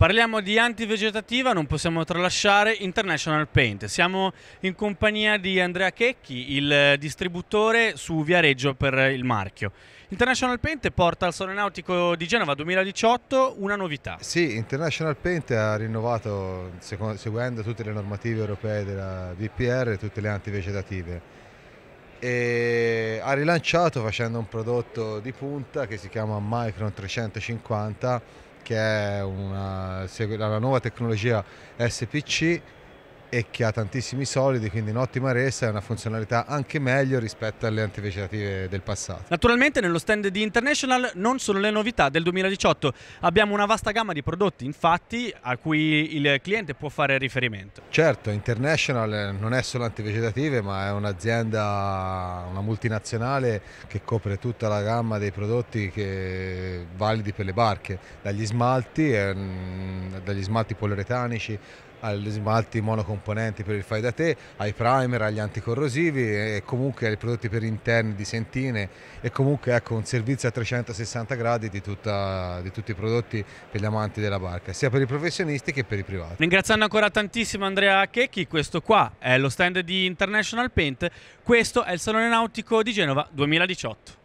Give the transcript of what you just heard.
Parliamo di antivegetativa, non possiamo tralasciare International Paint. Siamo in compagnia di Andrea Checchi, il distributore su Viareggio per il marchio. International Paint porta al Sole Nautico di Genova 2018 una novità. Sì, International Paint ha rinnovato, seguendo tutte le normative europee della VPR, tutte le antivegetative. E ha rilanciato facendo un prodotto di punta che si chiama Micron 350 che è una, la nuova tecnologia SPC e che ha tantissimi solidi, quindi un'ottima resa e una funzionalità anche meglio rispetto alle antivegetative del passato. Naturalmente nello stand di International non sono le novità del 2018, abbiamo una vasta gamma di prodotti infatti a cui il cliente può fare riferimento. Certo, International non è solo antivegetative ma è un'azienda, una multinazionale che copre tutta la gamma dei prodotti validi per le barche, dagli smalti, ehm, dagli smalti poliuretanici agli smalti monocomponenti per il fai da te, ai primer, agli anticorrosivi e comunque ai prodotti per interni di sentine e comunque ecco, un servizio a 360 gradi di, tutta, di, tutti i prodotti per gli amanti della barca, sia per i professionisti che per i privati. Ringraziando ancora tantissimo Andrea Checchi, questo qua è lo stand di International Paint, questo è il Salone Nautico di Genova 2018.